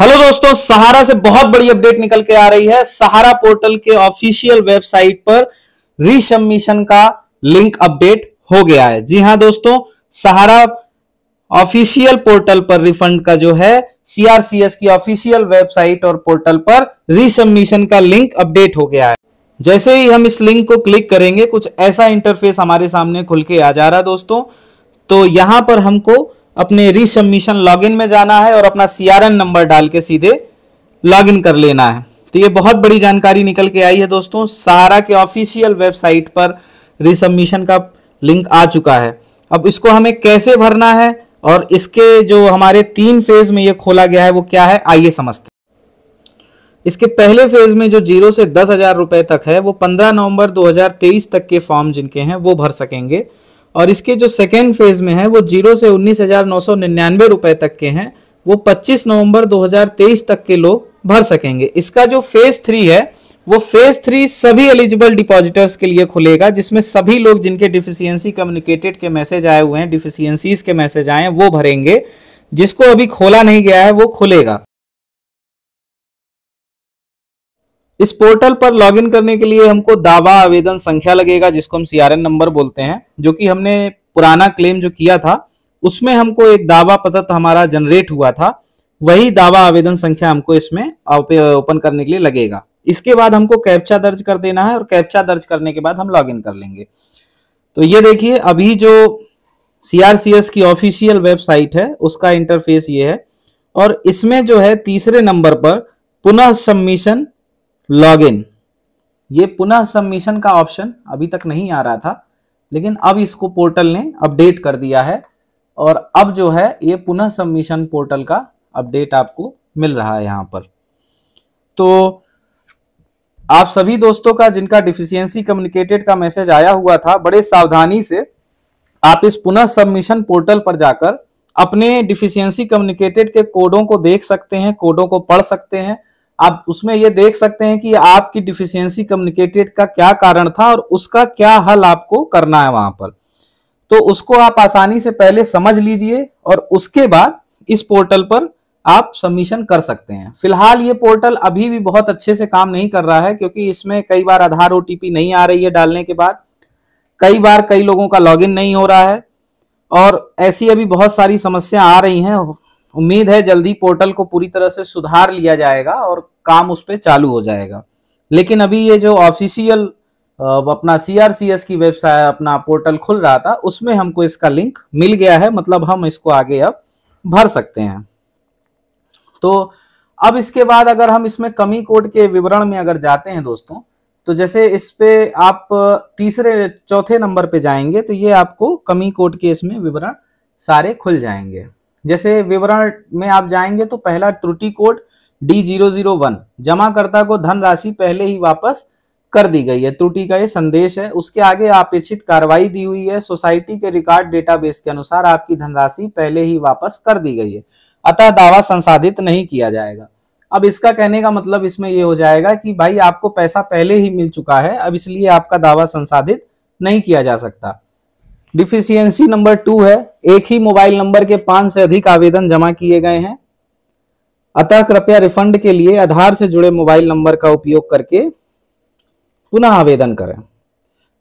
Hello दोस्तों सहारा से बहुत बड़ी अपडेट निकल के आ रही है सहारा पोर्टल के ऑफिशियल वेबसाइट पर रिसबमिशन का लिंक अपडेट हो गया है जी हाँ दोस्तों सहारा ऑफिशियल पोर्टल पर रिफंड का जो है सीआरसीएस की ऑफिशियल वेबसाइट और पोर्टल पर रिसबमिशन का लिंक अपडेट हो गया है जैसे ही हम इस लिंक को क्लिक करेंगे कुछ ऐसा इंटरफेस हमारे सामने खुल के आ जा रहा दोस्तों तो यहां पर हमको अपने रिसबमिशन लॉगिन में जाना है और अपना सीआरएन नंबर डाल के सीधे लॉगिन कर लेना है तो ये बहुत बड़ी जानकारी निकल के आई है दोस्तों सहारा के ऑफिशियल वेबसाइट पर रिसबमिशन का लिंक आ चुका है अब इसको हमें कैसे भरना है और इसके जो हमारे तीन फेज में ये खोला गया है वो क्या है आइए समझते इसके पहले फेज में जो जीरो से दस हजार रुपए तक है वो पंद्रह नवंबर 2023 तक के फॉर्म जिनके हैं वो भर सकेंगे और इसके जो सेकेंड फेज में है वो जीरो से उन्नीस हजार नौ सौ निन्यानवे रुपए तक के हैं वो 25 नवंबर 2023 तक के लोग भर सकेंगे इसका जो फेज थ्री है वो फेज थ्री सभी एलिजिबल डिपॉजिटर्स के लिए खुलेगा जिसमें सभी लोग जिनके डिफिशियंसी कम्युनिकेटेड के मैसेज आए हुए हैं डिफिशियंसीज के मैसेज आए हैं वो भरेंगे जिसको अभी खोला नहीं गया है वो खुलेगा इस पोर्टल पर लॉगिन करने के लिए हमको दावा आवेदन संख्या लगेगा जिसको हम सीआरएन नंबर बोलते हैं जो कि हमने पुराना क्लेम जो किया था उसमें हमको एक दावा पत्र हमारा जनरेट हुआ था वही दावा आवेदन संख्या हमको इसमें ओपन करने के लिए लगेगा इसके बाद हमको कैप्चा दर्ज कर देना है और कैप्चा दर्ज करने के बाद हम लॉगिन कर लेंगे तो ये देखिए अभी जो सीआरसीएस की ऑफिशियल वेबसाइट है उसका इंटरफेस ये है और इसमें जो है तीसरे नंबर पर पुनः सबमिशन लॉग इन ये पुनः सबमिशन का ऑप्शन अभी तक नहीं आ रहा था लेकिन अब इसको पोर्टल ने अपडेट कर दिया है और अब जो है ये पुनः सबमिशन पोर्टल का अपडेट आपको मिल रहा है यहां पर तो आप सभी दोस्तों का जिनका डिफिशियंसी कम्युनिकेटेड का मैसेज आया हुआ था बड़े सावधानी से आप इस पुनः सबमिशन पोर्टल पर जाकर अपने डिफिशियंसी कम्युनिकेटेड के कोडों को देख सकते हैं कोडों को पढ़ सकते हैं आप उसमें ये देख सकते हैं कि आपकी डिफिशियंसी कम्युनिकेटेड का क्या कारण था और उसका क्या हल आपको करना है वहां पर तो उसको आप आसानी से पहले समझ लीजिए और उसके बाद इस पोर्टल पर आप सबमिशन कर सकते हैं फिलहाल ये पोर्टल अभी भी बहुत अच्छे से काम नहीं कर रहा है क्योंकि इसमें कई बार आधार ओटीपी नहीं आ रही है डालने के बाद कई बार कई लोगों का लॉगिन नहीं हो रहा है और ऐसी अभी बहुत सारी समस्या आ रही हैं उम्मीद है जल्दी पोर्टल को पूरी तरह से सुधार लिया जाएगा और काम उस पर चालू हो जाएगा लेकिन अभी ये जो ऑफिशियल अपना सीआरसीएस की वेबसाइट अपना पोर्टल खुल रहा था उसमें हमको इसका लिंक मिल गया है मतलब हम इसको आगे अब भर सकते हैं तो अब इसके बाद अगर हम इसमें कमी कोड के विवरण में अगर जाते हैं दोस्तों तो जैसे इस पे आप तीसरे चौथे नंबर पे जाएंगे तो ये आपको कमी कोड के इसमें विवरण सारे खुल जाएंगे जैसे विवरण में आप जाएंगे तो पहला त्रुटि code D zero zero one जमाकर्ता को धनराशि पहले ही वापस कर दी गई है त्रुटि का ये संदेश है उसके आगे अपेक्षित कार्रवाई दी हुई है सोसाइटी के रिकॉर्ड डेटाबेस के अनुसार आपकी धनराशि पहले ही वापस कर दी गई है अतः दावा संसाधित नहीं किया जाएगा अब इसका कहने का मतलब इसमें यह हो जाएगा कि भाई आपको पैसा पहले ही मिल चुका है अब इसलिए आपका दावा संसाधित नहीं किया जा सकता डिफिशियंसी नंबर टू है एक ही मोबाइल नंबर के पांच से अधिक आवेदन जमा किए गए हैं अतः कृपया रिफंड के लिए आधार से जुड़े मोबाइल नंबर का उपयोग करके पुनः आवेदन करें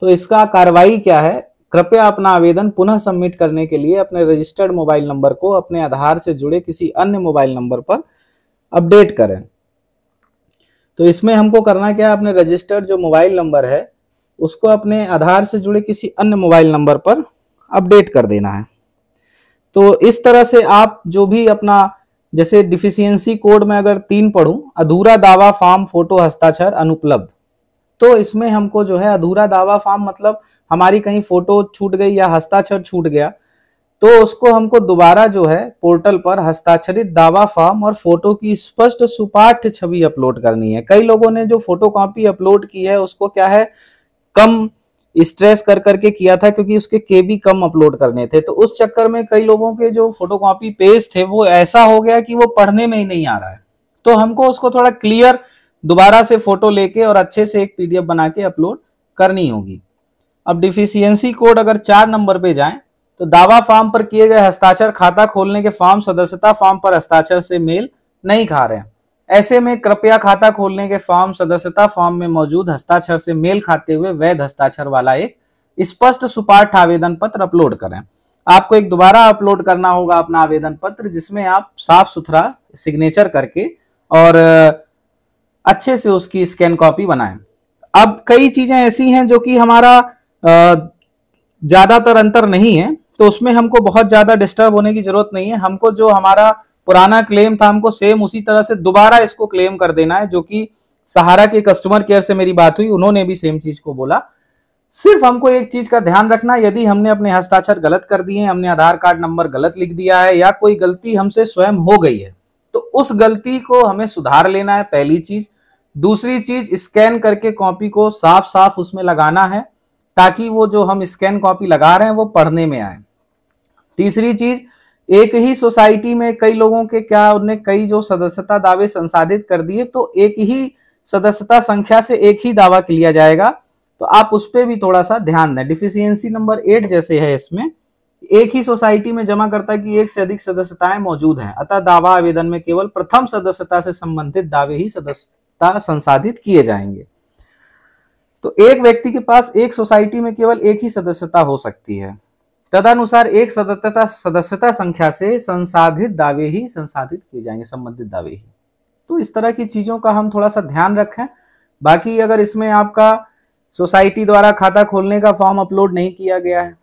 तो इसका कार्रवाई क्या है कृपया अपना आवेदन पुनः सबमिट करने के लिए अपने रजिस्टर्ड मोबाइल नंबर को अपने आधार से जुड़े किसी अन्य मोबाइल नंबर पर अपडेट करें तो इसमें हमको करना क्या है अपने रजिस्टर्ड जो मोबाइल नंबर है उसको अपने आधार से जुड़े किसी अन्य मोबाइल नंबर पर अपडेट कर देना है तो इस तरह से आप जो भी अपना जैसे डिफिशियंसी कोड में अगर तीन पढ़ूं अधूरा दावा फॉर्म फोटो हस्ताक्षर अनुपलब्ध तो इसमें हमको जो है अधूरा दावा फॉर्म मतलब हमारी कहीं फोटो छूट गई या हस्ताक्षर छूट गया तो उसको हमको दोबारा जो है पोर्टल पर हस्ताक्षरित दावा फॉर्म और फोटो की स्पष्ट सुपाठ्य छवि अपलोड करनी है कई लोगों ने जो फोटो कॉपी अपलोड की है उसको क्या है कम स्ट्रेस कर करके किया था क्योंकि उसके के भी कम अपलोड करने थे तो उस चक्कर में कई लोगों के जो फोटो कॉपी पेज थे वो ऐसा हो गया कि वो पढ़ने में ही नहीं आ रहा है तो हमको उसको थोड़ा क्लियर दोबारा से फोटो लेके और अच्छे से एक पीडीएफ बना के अपलोड करनी होगी अब डिफिशियंसी कोड अगर चार नंबर पे जाए तो दावा फॉर्म पर किए गए हस्ताक्षर खाता खोलने के फॉर्म सदस्यता फॉर्म पर हस्ताक्षर से मेल नहीं खा रहे हैं ऐसे में कृपया खाता खोलने के फॉर्म सदस्यता फॉर्म में मौजूद हस्ताक्षर से मेल खाते हुए वैध हस्ताक्षर वाला एक स्पष्ट सुपाठ आवेदन पत्र अपलोड करें आपको एक दोबारा अपलोड करना होगा अपना आवेदन पत्र जिसमें आप साफ सुथरा सिग्नेचर करके और अच्छे से उसकी स्कैन कॉपी बनाएं अब कई चीजें ऐसी हैं जो कि हमारा ज्यादातर अंतर नहीं है तो उसमें हमको बहुत ज्यादा डिस्टर्ब होने की जरूरत नहीं है हमको जो हमारा पुराना क्लेम था हमको सेम उसी तरह से दोबारा इसको क्लेम कर देना है जो कि सहारा के कस्टमर केयर से मेरी बात हुई उन्होंने भी सेम चीज को बोला सिर्फ हमको एक चीज का ध्यान रखना यदि हमने अपने हस्ताक्षर गलत कर दिए हमने आधार कार्ड नंबर गलत लिख दिया है या कोई गलती हमसे स्वयं हो गई है तो उस गलती को हमें सुधार लेना है पहली चीज दूसरी चीज स्कैन करके कॉपी को साफ साफ उसमें लगाना है ताकि वो जो हम स्कैन कॉपी लगा रहे हैं वो पढ़ने में आए तीसरी चीज एक ही सोसाइटी में कई लोगों के क्या उन्हें कई जो सदस्यता दावे संसाधित कर दिए तो एक ही सदस्यता संख्या से एक ही दावा लिया जाएगा तो आप उस पर भी थोड़ा सा ध्यान दें डिफिशियंसी नंबर एट जैसे है इसमें एक ही सोसाइटी में जमा करता की एक से अधिक सदस्यताएं मौजूद हैं अतः दावा आवेदन में केवल प्रथम सदस्यता से संबंधित दावे ही सदस्यता संसाधित किए जाएंगे तो एक व्यक्ति के पास एक सोसाइटी में केवल एक ही सदस्यता हो सकती है तदनुसार एक सदस्यता सदस्यता संख्या से संसाधित दावे ही संसाधित किए जाएंगे संबंधित दावे ही तो इस तरह की चीजों का हम थोड़ा सा ध्यान रखें बाकी अगर इसमें आपका सोसाइटी द्वारा खाता खोलने का फॉर्म अपलोड नहीं किया गया है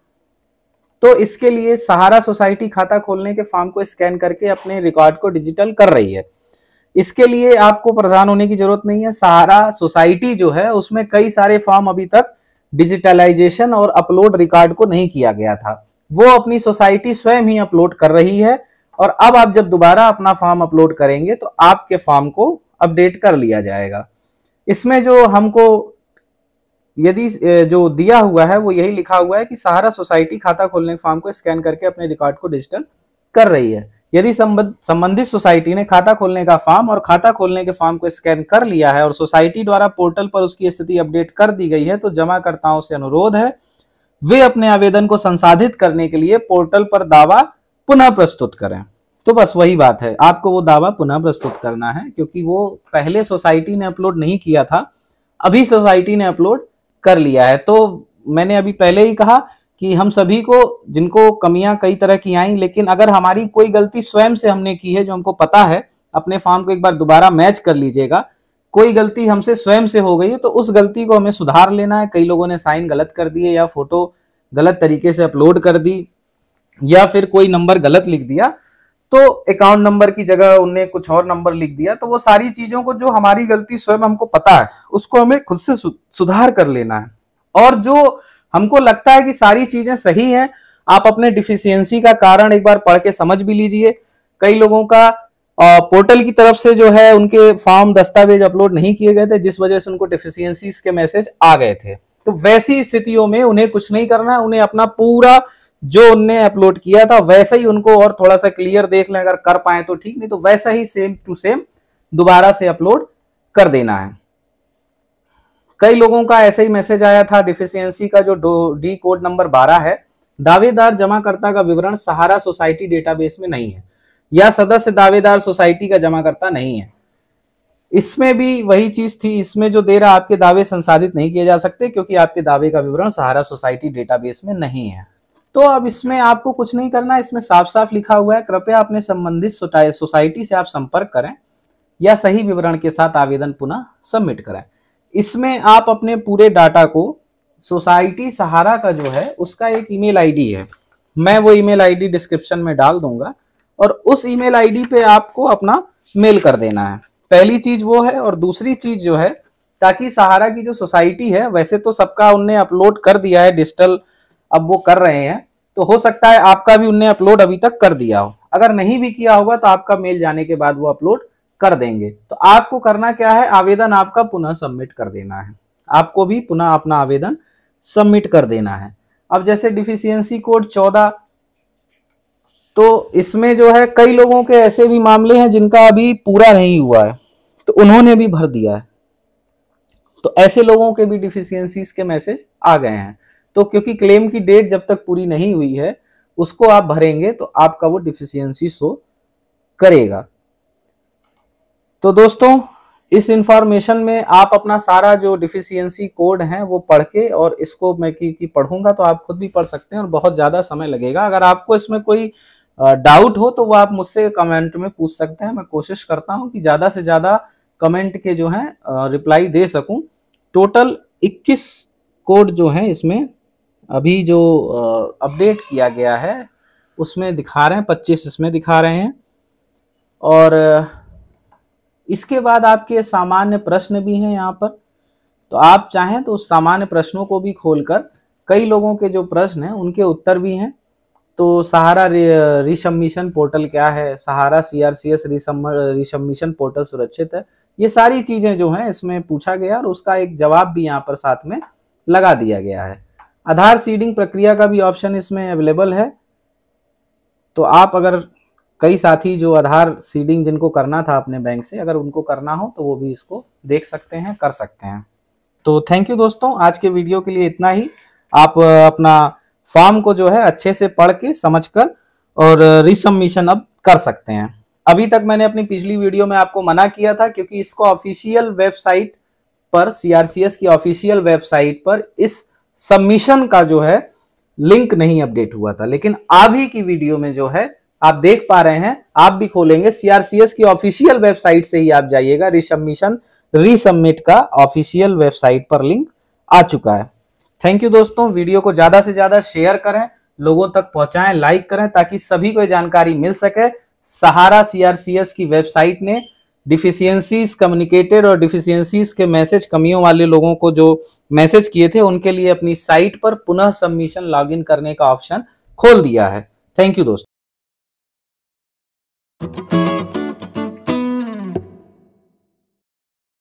तो इसके लिए सहारा सोसाइटी खाता खोलने के फॉर्म को स्कैन करके अपने रिकॉर्ड को डिजिटल कर रही है इसके लिए आपको परेशान होने की जरूरत नहीं है सहारा सोसाइटी जो है उसमें कई सारे फॉर्म अभी तक डिजिटलाइजेशन और अपलोड रिकॉर्ड को नहीं किया गया था वो अपनी सोसाइटी स्वयं ही अपलोड कर रही है और अब आप जब दोबारा अपना फॉर्म अपलोड करेंगे तो आपके फॉर्म को अपडेट कर लिया जाएगा इसमें जो हमको यदि जो दिया हुआ है वो यही लिखा हुआ है कि सहारा सोसाइटी खाता खोलने के फॉर्म को स्कैन करके अपने रिकॉर्ड को डिजिटल कर रही है यदि संबंधित सोसाइटी ने खाता खोलने का फॉर्म और खाता खोलने के फॉर्म को स्कैन कर लिया है और सोसाइटी द्वारा पोर्टल पर उसकी स्थिति अपडेट कर दी गई है तो जमाकर्ताओं से अनुरोध है वे अपने आवेदन को संसाधित करने के लिए पोर्टल पर दावा पुनः प्रस्तुत करें तो बस वही बात है आपको वो दावा पुनः प्रस्तुत करना है क्योंकि वो पहले सोसाइटी ने अपलोड नहीं किया था अभी सोसाइटी ने अपलोड कर लिया है तो मैंने अभी पहले ही कहा कि हम सभी को जिनको कमियां कई तरह की आई लेकिन अगर हमारी कोई गलती स्वयं से हमने की है जो हमको पता है अपने फॉर्म को एक बार दोबारा मैच कर लीजिएगा कोई गलती हमसे स्वयं से हो गई है तो उस गलती को हमें सुधार लेना है कई लोगों ने साइन गलत कर दिए या फोटो गलत तरीके से अपलोड कर दी या फिर कोई नंबर गलत लिख दिया तो अकाउंट नंबर की जगह उनने कुछ और नंबर लिख दिया तो वो सारी चीजों को जो हमारी गलती स्वयं हमको पता है उसको हमें खुद से सुधार कर लेना है और जो हमको लगता है कि सारी चीजें सही हैं आप अपने डिफिशियंसी का कारण एक बार पढ़ के समझ भी लीजिए कई लोगों का पोर्टल की तरफ से जो है उनके फॉर्म दस्तावेज अपलोड नहीं किए गए थे जिस वजह से उनको डिफिशियंसी के मैसेज आ गए थे तो वैसी स्थितियों में उन्हें कुछ नहीं करना है उन्हें अपना पूरा जो उनने अपलोड किया था वैसा ही उनको और थोड़ा सा क्लियर देख लें अगर कर पाए तो ठीक नहीं तो वैसा ही सेम टू सेम दोबारा से अपलोड कर देना है कई लोगों का ऐसा ही मैसेज आया था डिफिशियंसी का जो डी कोड नंबर 12 है दावेदार जमाकर्ता का विवरण सहारा सोसाइटी डेटाबेस में नहीं है या सदस्य दावेदार सोसाइटी का जमाकर्ता नहीं है इसमें भी वही चीज थी इसमें जो दे रहा आपके दावे संसाधित नहीं किए जा सकते क्योंकि आपके दावे का विवरण सहारा सोसाइटी डेटाबेस में नहीं है तो अब इसमें आपको कुछ नहीं करना इसमें साफ साफ लिखा हुआ है कृपया अपने संबंधित सोसाइटी से आप संपर्क करें या सही विवरण के साथ आवेदन पुनः सबमिट कराएं इसमें आप अपने पूरे डाटा को सोसाइटी सहारा का जो है उसका एक ईमेल आईडी है मैं वो ईमेल आईडी डिस्क्रिप्शन में डाल दूंगा और उस ईमेल आईडी पे आपको अपना मेल कर देना है पहली चीज वो है और दूसरी चीज जो है ताकि सहारा की जो सोसाइटी है वैसे तो सबका उनने अपलोड कर दिया है डिजिटल अब वो कर रहे हैं तो हो सकता है आपका भी उनने अपलोड अभी तक कर दिया हो अगर नहीं भी किया होगा तो आपका मेल जाने के बाद वो अपलोड कर देंगे तो आपको करना क्या है आवेदन आपका पुनः सबमिट कर देना है आपको भी पुनः अपना आवेदन सबमिट कर देना है अब जैसे डिफिशियंसी कोड चौदह तो इसमें जो है कई लोगों के ऐसे भी मामले हैं जिनका अभी पूरा नहीं हुआ है तो उन्होंने भी भर दिया है तो ऐसे लोगों के भी डिफिशियंसीज के मैसेज आ गए हैं तो क्योंकि क्लेम की डेट जब तक पूरी नहीं हुई है उसको आप भरेंगे तो आपका वो डिफिशियंसी शो करेगा तो दोस्तों इस इंफॉर्मेशन में आप अपना सारा जो डिफिशियंसी कोड है वो पढ़ के और इसको मैं की, की पढ़ूंगा तो आप खुद भी पढ़ सकते हैं और बहुत ज़्यादा समय लगेगा अगर आपको इसमें कोई डाउट हो तो वो आप मुझसे कमेंट में पूछ सकते हैं मैं कोशिश करता हूँ कि ज़्यादा से ज़्यादा कमेंट के जो है रिप्लाई दे सकूँ टोटल 21 कोड जो है इसमें अभी जो अपडेट किया गया है उसमें दिखा रहे हैं 25 इसमें दिखा रहे हैं और इसके बाद आपके सामान्य प्रश्न भी हैं यहाँ पर तो आप चाहें तो सामान्य प्रश्नों को भी खोलकर कई लोगों के जो प्रश्न हैं उनके उत्तर भी हैं तो सहारा रिसबमिशन पोर्टल क्या है Sahara C R C S resubmission portal सुरक्षित है ये सारी चीज़ें जो हैं इसमें पूछा गया और उसका एक जवाब भी यहाँ पर साथ में लगा दिया गया है आधार सीडिंग प्रक्रिया का भी ऑप्शन इसमें अवेलेबल है तो आप अगर कई साथी जो आधार सीडिंग जिनको करना था अपने बैंक से अगर उनको करना हो तो वो भी इसको देख सकते हैं कर सकते हैं तो थैंक यू दोस्तों आज के वीडियो के लिए इतना ही आप अपना फॉर्म को जो है अच्छे से पढ़ के समझ कर और रिसबमिशन अब कर सकते हैं अभी तक मैंने अपनी पिछली वीडियो में आपको मना किया था क्योंकि इसको ऑफिशियल वेबसाइट पर सीआरसीएस की ऑफिशियल वेबसाइट पर इस सबमिशन का जो है लिंक नहीं अपडेट हुआ था लेकिन अभी की वीडियो में जो है आप देख पा रहे हैं आप भी खोलेंगे सीआरसीएस की ऑफिशियल वेबसाइट से ही आप जाइएगा रिसबमिशन रिसबमिट का ऑफिशियल वेबसाइट पर लिंक आ चुका है थैंक यू दोस्तों वीडियो को ज्यादा से ज्यादा शेयर करें लोगों तक पहुंचाएं लाइक करें ताकि सभी को जानकारी मिल सके सहारा सीआरसीएस की वेबसाइट ने डिफिशियंसीज कम्युनिकेटेड और डिफिशियंसीज के मैसेज कमियों वाले लोगों को जो मैसेज किए थे उनके लिए अपनी साइट पर पुनः सबमिशन लॉगिन करने का ऑप्शन खोल दिया है थैंक यू दोस्तों Thank you.